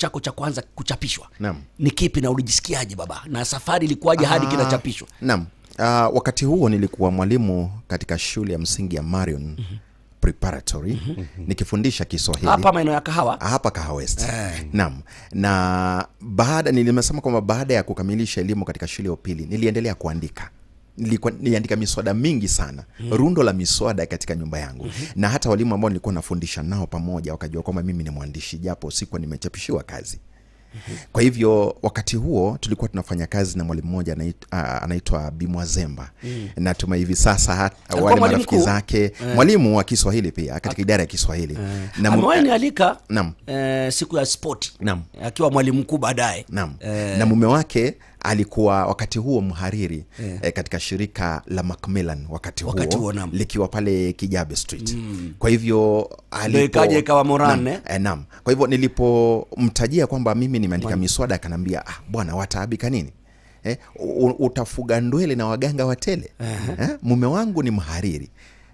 chako cha kwanza kuchapishwa naam. ni kipi na ulijisikiaje baba na safari ilikuwaje hadi ah, kinachapishwa naam uh, wakati huo nilikuwa mwalimu katika shule ya msingi ya marion mm-hmm preparatory mm-hmm. nikifundisha kiswahili hapa maeneo ya kahawa ah, hapa kahawa west hey. Eh. naam na baada nilimesema kwamba baada ya kukamilisha elimu katika shule ya upili niliendelea kuandika nilikuwa niliandika miswada mingi sana mm. rundo la miswada katika nyumba yangu mm -hmm. na hata walimu ambao nilikuwa nafundisha nao pamoja wakajua kwamba mimi ni mwandishi japo sikuwa nimechapishiwa kazi mm -hmm. kwa hivyo wakati huo tulikuwa tunafanya kazi na mwalimu mmoja anaitwa Bimwazemba mm. natuma hivi sasa wale marafiki zake eh. mwalimu wa Kiswahili pia katika idara ya Kiswahili eh. na amewanialika naam eh, siku ya spoti akiwa mwalimu mkuu baadaye eh. na mume wake alikuwa wakati huo mhariri yeah. eh, katika shirika la Macmillan wakati, wakati huo, likiwa pale Kijabe Street mm. kwa hivyo alikaja Moran eh, eh kwa hivyo nilipomtajia kwamba mimi nimeandika miswada akanaambia ah, bwana wataabika nini eh, utafuga ndwele na waganga watele eh, mume wangu ni mhariri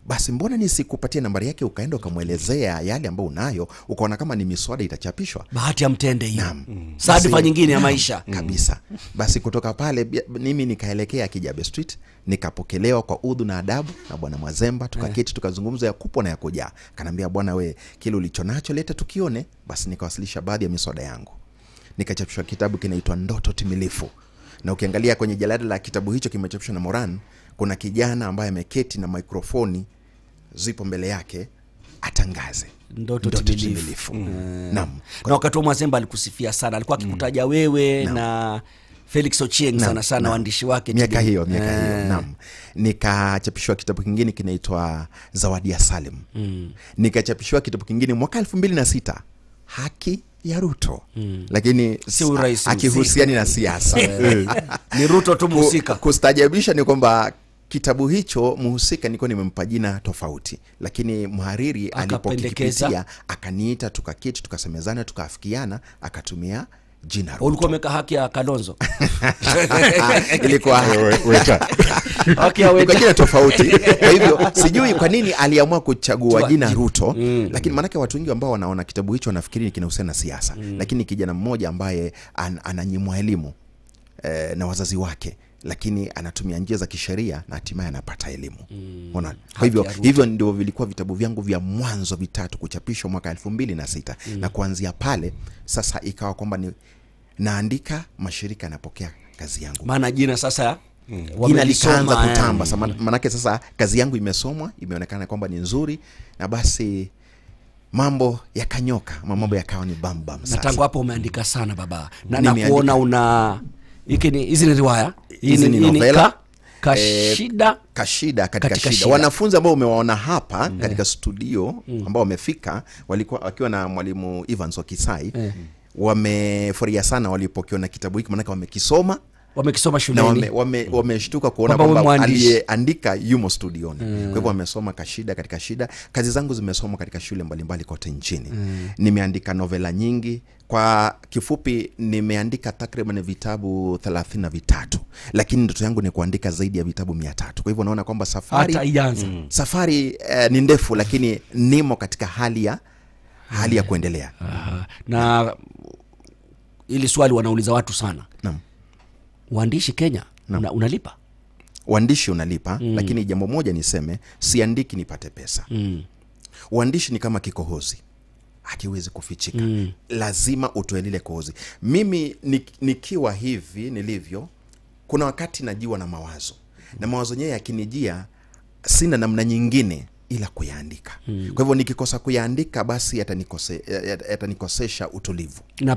basi mbona nisikupatie nambari yake, ukaenda ukamwelezea yale ambayo unayo, ukaona kama ni miswada itachapishwa, bahati ya mtende hiyo, mm. sadifa nyingine ya maisha mm. kabisa. Basi kutoka pale mimi nikaelekea Kijabe Street nikapokelewa kwa udhu na adabu na bwana Mwazemba, tukaketi eh. tukazungumza ya kupo na ya kuja Kanaambia, bwana we, kile ulicho nacho leta tukione. Basi nikawasilisha baadhi ya miswada yangu, nikachapishwa kitabu kinaitwa Ndoto Timilifu na ukiangalia kwenye jalada la kitabu hicho kimechapishwa na Moran, kuna kijana ambaye ameketi na mikrofoni zipo mbele yake atangaze ndoto, timilifu. Mm. Na wakati huo alikusifia sana, alikuwa akikutaja mm. wewe Naam. na Felix Ochieng sana sana waandishi wake miaka hiyo miaka hiyo eh. naam. Nikachapishwa kitabu kingine kinaitwa Zawadi ya Salim mm. Nikachapishwa kitabu kingine mwaka elfu mbili na sita Haki ya Ruto mm. lakini Si urais akihusiani na siasa eh. ni Ruto tu mhusika. Kustajabisha ni kwamba kitabu hicho mhusika nilikuwa nimempa jina tofauti, lakini mhariri alipokipitia akaniita, tukaketi, tukasemezana, tukaafikiana, akatumia jina Ruto. Ulikuwa umeka haki ya Kalonzo ilikuwa jina tofauti. Kwa hivyo sijui kwa nini aliamua kuchagua Chua, jina Ruto mm. Lakini maanake watu wengi ambao wanaona kitabu hicho wanafikiri kinahusiana na siasa mm. Lakini kijana mmoja ambaye an, ananyimwa elimu Eh, na wazazi wake lakini anatumia njia za kisheria na hatimaye anapata elimu mm. kwa hivyo hivyo ndio vilikuwa vitabu vyangu vya mwanzo vitatu kuchapishwa mwaka elfu mbili na sita mm. na kuanzia pale sasa ikawa kwamba ni naandika, mashirika yanapokea kazi yangu, maana jina sasa Hmm. jina likaanza kutamba hmm. manake sasa kazi yangu imesomwa, imeonekana kwamba ni nzuri, na basi mambo yakanyoka, mambo mm. yakawa ni bambam. Na tangu hapo umeandika sana baba, na nakuona una hizi ni riwaya hizi ni novela eh, Kashida, Kashida katika, katika shida. shida. Wanafunzi ambao umewaona hapa mm. katika eh. studio mm. ambao wamefika walikuwa wakiwa na mwalimu Evans Wakisai mm. Eh. wamefurahia sana walipokiona kitabu hiki, maanake wamekisoma wamekisoma shuleni wame, wame mm. kuona kwamba aliyeandika yumo studioni mm. kwa hivyo mm. wamesoma kashida katika shida kazi zangu zimesomwa katika shule mbalimbali mbali kote nchini mm. nimeandika novela nyingi kwa kifupi nimeandika takriban vitabu thelathini na vitatu lakini ndoto yangu ni kuandika zaidi ya vitabu mia tatu kwa hivyo naona kwamba safari mm. safari eh, ni ndefu lakini nimo katika hali ya hali ya eh. kuendelea Aha. na ili swali wanauliza watu sana Naam uandishi Kenya no. una, unalipa uandishi unalipa mm. Lakini jambo moja niseme, siandiki nipate pesa mm. Uandishi ni kama kikohozi hakiwezi kufichika mm. Lazima utoe lile kohozi. Mimi nikiwa hivi nilivyo, kuna wakati najiwa na mawazo na mawazo yenyewe yakinijia, sina namna nyingine ila kuyaandika mm. Kwa hivyo nikikosa kuyaandika, basi yatanikose, yatanikosesha utulivu na